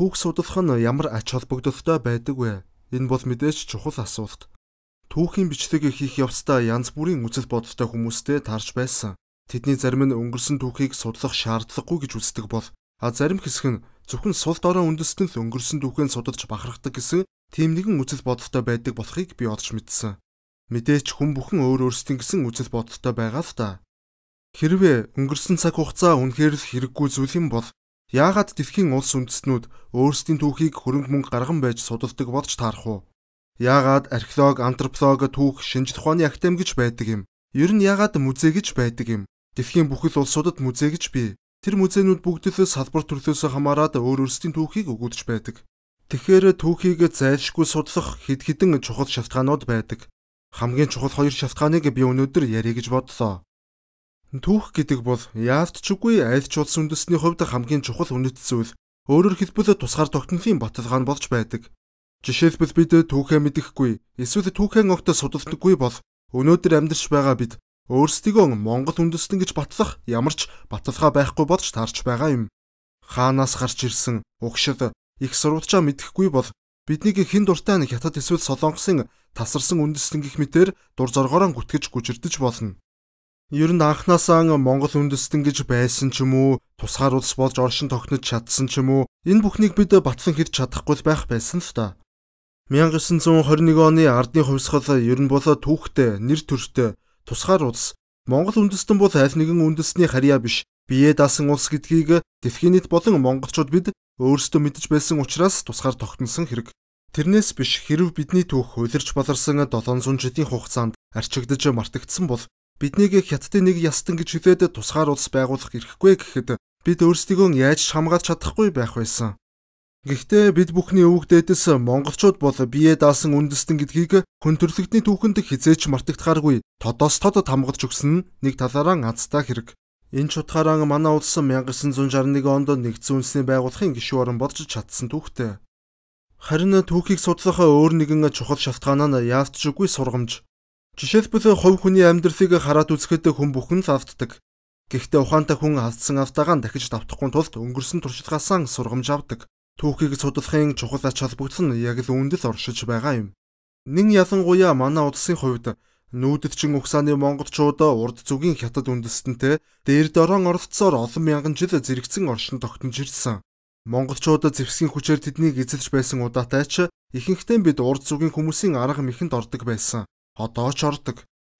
Түүх судлах нь ямар ач холбогдолтой байдаг вэ? Энэ бол мэдээж чухал асуулт. Түүхийн бичлэг хийх явцдаа янз бүрийн үзэл бодолтой хүмүүстэй тарж байсан. Тэдний зарим нь өнгөрсөн түүхийг судлах шаардлагагүй гэж үздэг бол а зарим хэсэг нь зөвхөн сул дорой үндэстэн л өнгөрсөн түүхэн судалж бахархдаг гэсэн тийм нэгэн үзэл бодолтой байдаг болохыг би олж мэдсэн. Мэдээч хүн бүхэн өөр өөрсдийн гэсэн үзэл бодолтой байгаа л та. Хэрвээ өнгөрсөн цаг хугацаа үнэхээр л хэрэггүй зүйл юм бол Яагаад тэрхийн улс үндэстнүүд өөрсдийн түүхийг хөрөнгө мөнгө гарган байж судалдаг болж таарах уу? Яагаад археолог, антрополог түүх шинжлэх ухааны академи гэж байдаг юм? Ер нь яагаад музей гэж байдаг юм? Дэлхийн бүхэл улсуудад музей гэж бий. Тэр музейнүүд бүгдээс салбар төрлөөсөө хамаарат өөр өөрсдийн түүхийг өгүүлж байдаг. Тэгэхээр түүхийг зайлшгүй судлах хэд хэдэн чухал шалтгаанууд байдаг. Хамгийн чухал хоёр шалтгааныг би өнөөдөр ярих гэж бодлоо. Түүх гэдэг бол яавд ч үгүй аль ч улс үндэсний хувьд хамгийн чухал үнэт зүйл. Өөрөөр хэлбэл тусгаар тогтнолын баталгаа нь болж байдаг. Жишээлбэл бид түүхээ мэдэхгүй, эсвэл түүхэн огт судалдаггүй бол өнөөдөр амьдарч байгаа бид өөрсдийгөө Монгол үндэстэн гэж батлах ямар ч баталгаа байхгүй болж таарч байгаа юм. Хаанаас гарч ирсэн угшил их сурвалжаа мэдэхгүй бол бидний хэн дуртай нь хятад эсвэл солонгосын тасарсан үндэстэн гих мэтэр дур зоргоороо гүтгэж гүжирдэж болно. Ер нь анхнаасаа Монгол үндэстэн гэж байсан ч юм уу, тусгаар улс болж оршин тогтнож чадсан ч юм уу, энэ бүхнийг бид батлан хийж чадахгүй байх байсан л та. 1921 оны ардны хувьсгал ер нь бол түүхтэй, нэр төртэй тусгаар улс Монгол үндэстэн бол аль нэгэн үндэстний харьяа биш, бие даасан улс гэдгийг дэлхийнэд болон монголчууд бид өөрсдөө мэдж байсан учраас тусгаар тогтносон хэрэг. Тэрнээс биш хэрв бидний түүх хөлөрч баларсан 700 жилийн хугацаанд арчигдж мартагдсан бол Биднийг хятадын нэг ястан гэж хилээд тусгаар улс байгуулах эрхгүй гэхэд бид өөрсдийгөө яаж хамгаалж чадахгүй байх байсан. Гэхдээ бид бүхний өвөг дээдэс монголчууд бол бие даасан үндэстэн гэдгийг хүн төрлөختний түүхэнд хизээч мартагдхааргүй тодоос тод хамгалж өгсөн нь нэг талаараа азтай хэрэг. Энэ ч утгаараа манай улс 1961 онд нэгдсэн үндэсний байгуулахын гишүүн орон болж чадсан түүхтэй. Харин түүхийг судлах өөр нэгэн чухал шалтгаан нь яалтчгүй сургамж Жишээлбэл хувь хүний амьдралыг хараад үзэхэд хүн бүхэн завддаг. Гэхдээ ухаантай хүн алдсан автагаа дахиж давтахгүй тулд өнгөрсөн туршлагаасаа сургамж авдаг. Түүхийг судлахын чухал ач холбогдол нь яг л үүндэл оршиж байгаа юм. Нин ялангуяа манай улсын хувьд нүүдэлчин ухааны монголчууд урд зүгийн хятад үндэстэнтэй дээр дөрөн оролцоор олон мянган жил зэрэгцэн оршин тогтнож ирсэн. Монголчууд зэвсгийн хүчээр тэднийг эзэлж байсан удаатай ч ихэнхдээ бид урд зүгийн хүмүүсийн арга мэхэнд ордог байсан одоо ч ордог.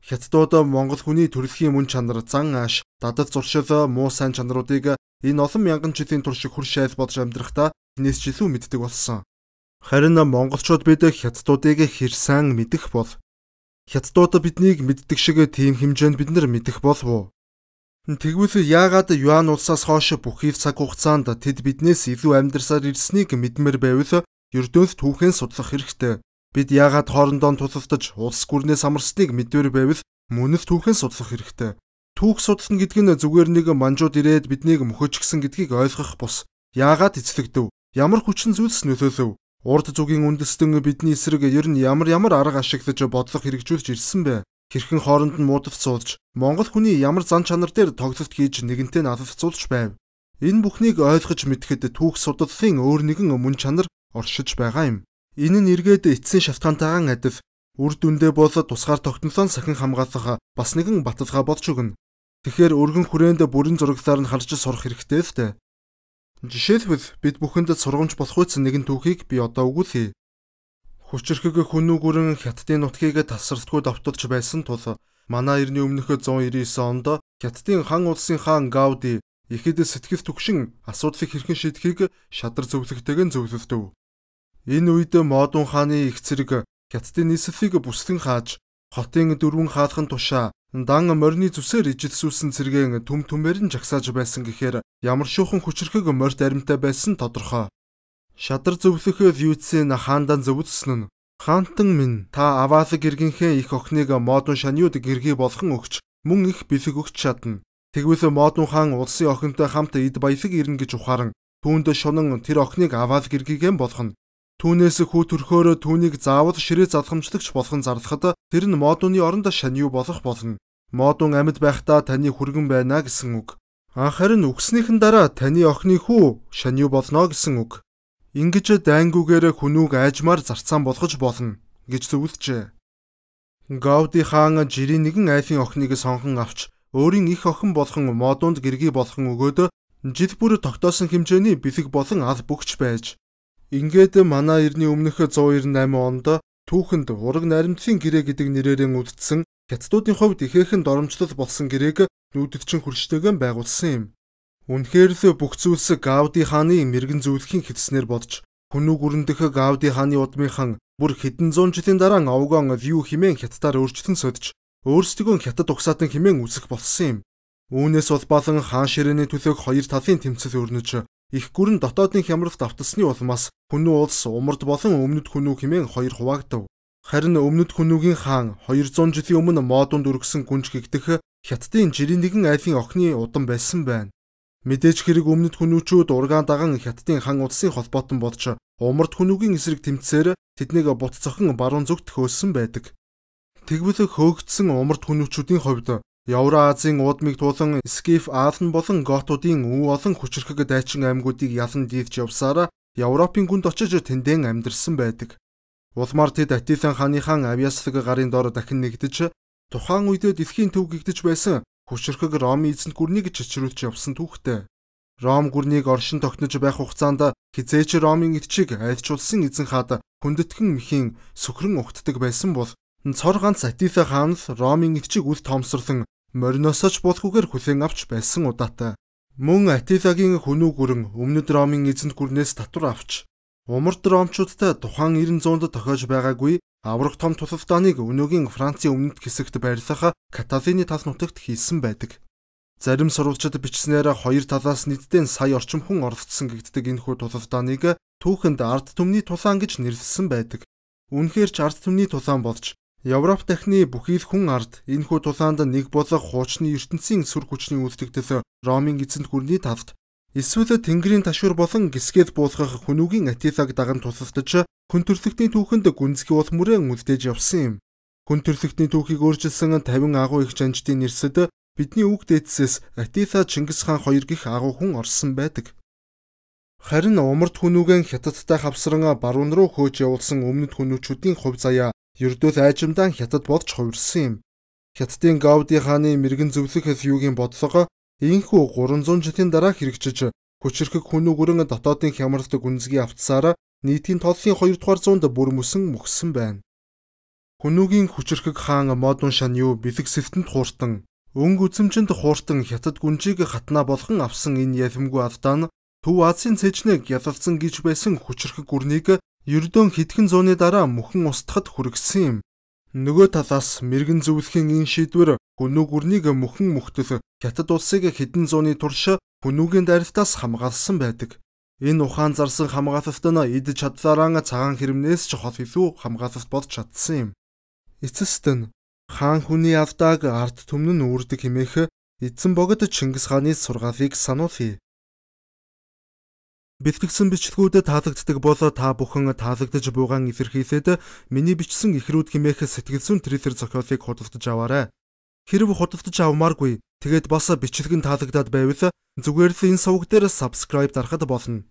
Хятадууд Монгол хүний төрөлхийн мөн чанар, зан ааш, дадал зуршил, муу сайн чанаруудыг энэ олон мянган жилийн турш хурш айл бодж амьдрахдаа энэс жилүү мэддэг болсон. Харин монголчууд бид хятадуудыг хэрсэн мэдэх бол хятадууд биднийг мэддэг шиг тийм хэмжээнд бид нар мэдэх болов уу? Тэгвэл яагаад Юан улсаас хойш бүхий цаг хугацаанд тэд биднээс илүү амьдарсаар ирснийг мэдмээр байвал ердөөс түүхэн судлах хэрэгтэй. Бид яагаад хоорондоо тусалдаж улс гүрнээс амарсныг мэдвэр байвал мөн л түүхэн судлах хэрэгтэй. Түүх судлах гэдэг нь зүгээр нэг манжууд ирээд биднийг мөхөж гсэн гэдгийг ойлгох бус. Яагаад эцлэгдэв? Ямар хүчин зүйлс нөлөөлөв? Урд зүгийн үндэстэн бидний эсрэг ер нь ямар ямар арга ашиглаж бодлого хэрэгжүүлж ирсэн бэ? Хэрхэн хооронд нь муудалцуулж, Монгол хүний ямар зан чанар дээр тоглолт хийж нэгэнтээ наалцуулж байв. Энэ бүхнийг ойлгож мэдхэд түүх судлалын өөр нэгэн мөн чанар оршиж байгаа юм. Энэ нь эргээд эцсийн шалтгаантайгаан адив үр дүндээ бол тусгаар тогтнолоо сахин хамгаалах бас нэгэн баталгаа болж өгнө. Тэгэхээр өргөн хүрээнд бүрэн зураглаар нь харж сурах хэрэгтэй л дээ. Жишээлбэл бид бүхэнд сургамж болох үйс нэгэн түүхийг би одоо өгүүлье. Хүчрхэг хүнүүгүрэн хятадын нутгийг тасралтгүй давталж байсан тул манай эртний өмнөх 199 онд хятадын хан улсын хаан Гауди ихэд сэтгэл түгшин асуудлыг хэрхэн шийдэхийг шадар зөвлөгтэйгэн зөвлөлдөв. Энэ үед Модун хааны их зэрэг Хятадын Нисфиг бүслэн хааж хотын дөрвөн хаалхан тушаа дан морины зүсээр ижилсүүлсэн цэргийн түм түмээр нь жагсааж байсан гэхээр ямар шуухан хүчрэхэг морьт аримтай байсан тодорхой. Шадар зөвлөх вьюцэн хаандан зөвлөсөн нь хаантан минь та аваалаг иргэнхээ их охиныг модон шаниуд гэргий болгон өгч мөн их бэлэг өгч чадна. Тэгвэл модон хаан улсын охинтой хамт эд баялаг ирнэ гэж ухааран түүнд шунан тэр охиныг аваалаг иргээгэн болгоно. Түүнээс хүүтөрхөөрөө түүнийг заавал ширээ залхамжлагч болгон зарлахад тэр нь модуны оронд шань юу болох болно. Модун амьд байхдаа таны хүргэн байна гэсэн үг. Харин үгснийхэн дараа таны охины хүү шань юу болно гэсэн үг. Ингиж дайнгүүгээр хүнүүг аажмаар зарцаан болгож болно гэж зөвлөжээ. Гауди хаан жирийн нэгэн айлын охиныг сонгон авч өөрийн их охин болгон модунд гэргий болгон өгөөд жил бүр тогтоосон хэмжээний бэлэг болон ал бөгч байж Ингээд манай эртний өмнөх 198 онд түүхэнд ураг наримтын гэрээ гэдэг нэрээрээ үлдсэн хятадуудын хувьд ихээхэн доромжлол болсон гэрээг нүүдэлчин хөрштэйгэн байгуулсан юм. Үнэхээр л бүх зүйлс Гауди хааны мэрэгэн зөвлөхийн хэдснэр бодж хүнүү гүрэндэх Гауди хааны удмынхан бүр хэдэн зуун жилийн дараа Авгон Вью химэн хятадаар өөрчлөн содж өөрсдөө хятад угсаатан химэн үсэх болсон юм. Үүнээс улбалан хаан ширээний төлөөх хоёр талын тэмцэл өрнөж их гүрэн дотоодын хямралд автсны улмаас хүнүү улс умард болон өмнөд хүнүү хэмээн хоёр хуваагдав. Харин өмнөд хүнүүгийн хаан 200 жилийн өмнө модонд өргөсөн гүнж гэгдэх хятадын жирийн нэгэн айлын охины удам байсан байна. Мэдээж хэрэг өмнөд хүнүүчүүд ургаан даган хятадын хан улсын холбоотон бодж умард хүнүүгийн эсрэг тэмцсээр тэднийг бут цохон баруун зүгт хөөсөн байдаг. Тэгвэл хөөгдсөн умард хүнүүчүүдийн хувьд Евразийн уудмыг тулан Скиф Аалн болон Готуудын өв олон хүчирхэг дайчин аймагуудыг ялан дийлж явсаар Европын гүнд очиж тэндэн амьдэрсэн байдаг. Улмар тэд Атилан хааныхан авьяаслаг гарын дор дахин нэгдэж тухайн үед дэлхийн төв гэгдэж байсан хүчирхэг Ром эзэнт гүрнийг чичрүүлж явсан түүхтэй. Ром гүрнийг оршин тогтнож байх хугацаанд хизээч Ромын эдчийг айлчулсан эзэн хаад хүндэтгэн мхийн сүхрэн угтдаг байсан бол Цор ганц Атифа хаан Ромын эгчиг үл тоомсорлон мориносоч болохгүйгээр хүлээн авч байсан удаатай. Мөн Атифагийн хүнүү гүрэн өмнөд Ромын эзэнт гүрнээс татвар авч умард ромчуудтай тухайн 900-д тохиож байгаагүй аврах том тусалдааныг өнөөгийн Францын өмнөд хэсэгт байрлах Каталины тал нутагт хийсэн байдаг. Зарим сурвалжид бичснээр хоёр талаас нийтдээ сая орчим хүн оролцсон гэгддэг энэхүү тусалдааныг түүхэнд ард түмний тулаан гэж нэрлсэн байдаг. Үнэхээр ч ард түмний тулаан болж Европ дахны бүхий л хүн ард энэхүү тулаанд нэг болох хуучны ертөнцийн сүр хүчний үйлдэгдэл Ромын эзэнт гүрний талд эсвэл тэнгэрийн ташуур болон гисгээд буулгах хүнүүгийн Атилаг даган тусалдаж хүн төрлөختний түүхэнд гүнзгий бол мөрөө үлдээж явсан юм. Хүн төрлөختний түүхийг өөрчилсөн 50 агуу их жанждын нэрсэд бидний үг дээдсээс Атила Чингис хаан хоёр гих агуу хүн орсон байдаг. Харин умард хүнүүгэн хятадтай хавсран баруун руу хөөж явуулсан өмнөд хүнүүчүүдийн хувь заяа ердөөс айжимдаан хятад болж хувирсан юм. Хятадын Гауди хааны мэрэгэн зөвлөх Хьюгийн бодлого ийхүү 300 жилийн дараа хэрэгжиж хүчирхэг хүнүүгүрэн дотоодын хямралтай гүнзгий автсаараа нийтийн тооллын 2 дугаар зуунд бүр мөсөн мөхсөн байна. Хүнүүгийн хүчирхэг хаан Модун Шан юу бэлэг сэлтэнд хууртан өнгө үзэмжинд хууртан хятад гүнжийг хатнаа болгон авсан энэ ялимгүй алдаа нь Төв Азийн цэжнэг ялалцсан гэж байсан хүчрэх гүрнийг ердөө хэдхэн зууны дараа мөхөн устгахад хүргэсэн юм. Нөгөө талаас мэрэгэн зөвлөхийн энэ шийдвэр хүнүү гүрнийг мөхөн мөхтөл хятад улсыг хэдэн зууны турш хүнүүгийн дарилтаас хамгаалсан байдаг. Энэ ухаан зарсан хамгаалалт нь эд чадлаараа цагаан хэрэмнээс ч хол илүү хамгаалалт болж чадсан юм. Эцэст нь хаан хүний авдаг арт түмэн нь үүрдэг хэмээх эзэн богд Чингис хааны сургаалыг сануулъя. Бэлтгэсэн бичлгүүдэд таалагддаг бол та бүхэн таалагдж буйгаан илэрхийлээд миний бичсэн ихрүүд хэмээх сэтгэлзүйн трейлер зохиолыг худалдаж аваарай. Хэрв худалдаж авмааргүй тэгээд бас бичлэг нь таалагдаад байвал зүгээр л энэ сувг дээр subscribe дарахад болно.